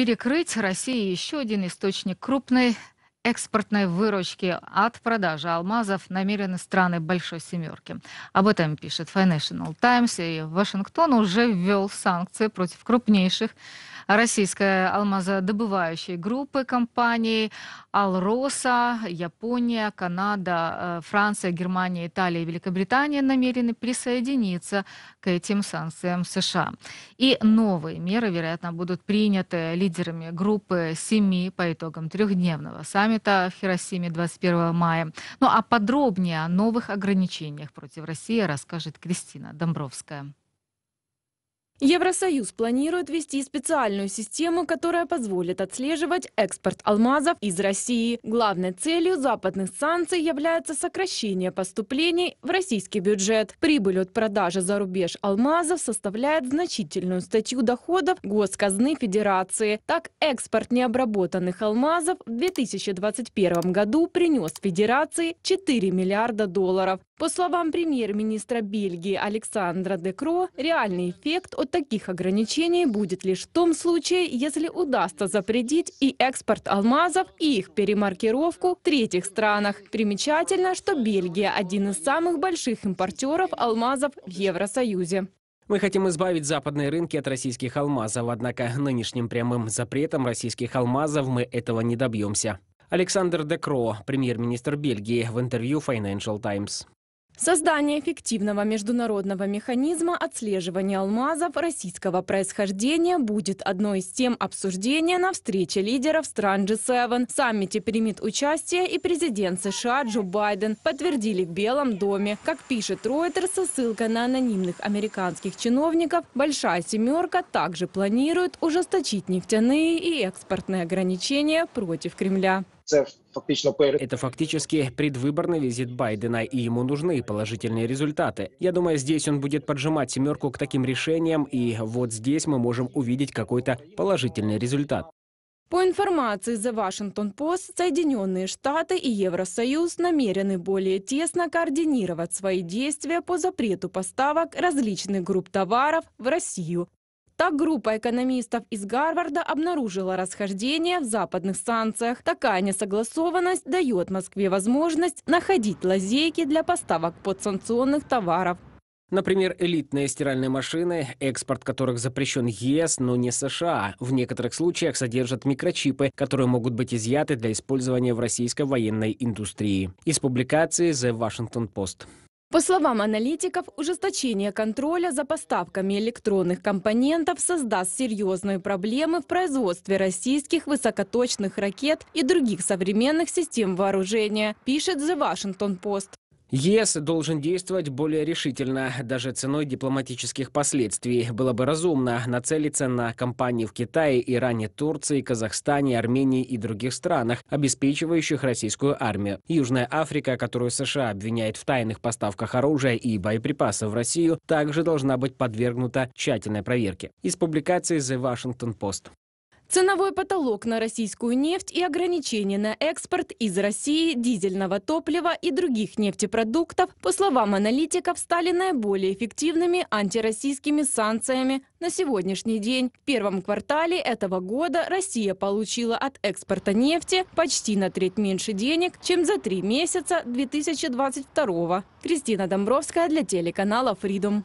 перекрыть России еще один источник крупной экспортной выручки от продажи алмазов намерены страны Большой Семерки. Об этом пишет Financial Times, и Вашингтон уже ввел санкции против крупнейших российской алмазодобывающей группы компаний «Алроса», Япония, Канада, э, Франция, Германия, Италия и Великобритания намерены присоединиться к этим санкциям США. И новые меры, вероятно, будут приняты лидерами группы семи по итогам трехдневного саммита в Хиросиме 21 мая. Ну а подробнее о новых ограничениях против России расскажет Кристина Домбровская. Евросоюз планирует ввести специальную систему, которая позволит отслеживать экспорт алмазов из России. Главной целью западных санкций является сокращение поступлений в российский бюджет. Прибыль от продажи за рубеж алмазов составляет значительную статью доходов Госказны Федерации. Так, экспорт необработанных алмазов в 2021 году принес Федерации 4 миллиарда долларов. По словам премьер-министра Бельгии Александра Декро, реальный эффект от таких ограничений будет лишь в том случае, если удастся запретить и экспорт алмазов, и их перемаркировку в третьих странах. Примечательно, что Бельгия – один из самых больших импортеров алмазов в Евросоюзе. Мы хотим избавить западные рынки от российских алмазов, однако нынешним прямым запретом российских алмазов мы этого не добьемся. Александр Декро, премьер-министр Бельгии, в интервью Financial Times. Создание эффективного международного механизма отслеживания алмазов российского происхождения будет одной из тем обсуждения на встрече лидеров стран G7. В саммите примет участие и президент США Джо Байден, подтвердили в Белом доме. Как пишет Reuters, со ссылкой на анонимных американских чиновников, «Большая семерка» также планирует ужесточить нефтяные и экспортные ограничения против Кремля. Это фактически предвыборный визит Байдена, и ему нужны положительные результаты. Я думаю, здесь он будет поджимать семерку к таким решениям, и вот здесь мы можем увидеть какой-то положительный результат. По информации The Washington Post, Соединенные Штаты и Евросоюз намерены более тесно координировать свои действия по запрету поставок различных групп товаров в Россию. Так, группа экономистов из Гарварда обнаружила расхождение в западных санкциях. Такая несогласованность дает Москве возможность находить лазейки для поставок подсанкционных товаров. Например, элитные стиральные машины, экспорт которых запрещен ЕС, но не США, в некоторых случаях содержат микрочипы, которые могут быть изъяты для использования в российской военной индустрии. Из публикации The Washington Post. По словам аналитиков, ужесточение контроля за поставками электронных компонентов создаст серьезные проблемы в производстве российских высокоточных ракет и других современных систем вооружения, пишет The Washington Post. ЕС должен действовать более решительно, даже ценой дипломатических последствий. Было бы разумно нацелиться на компании в Китае, Иране, Турции, Казахстане, Армении и других странах, обеспечивающих российскую армию. Южная Африка, которую США обвиняет в тайных поставках оружия и боеприпасов в Россию, также должна быть подвергнута тщательной проверке. Из публикации The Washington Post. Ценовой потолок на российскую нефть и ограничения на экспорт из России дизельного топлива и других нефтепродуктов, по словам аналитиков, стали наиболее эффективными антироссийскими санкциями на сегодняшний день. В первом квартале этого года Россия получила от экспорта нефти почти на треть меньше денег, чем за три месяца 2022 года. Кристина Домбровская для телеканала Freedom.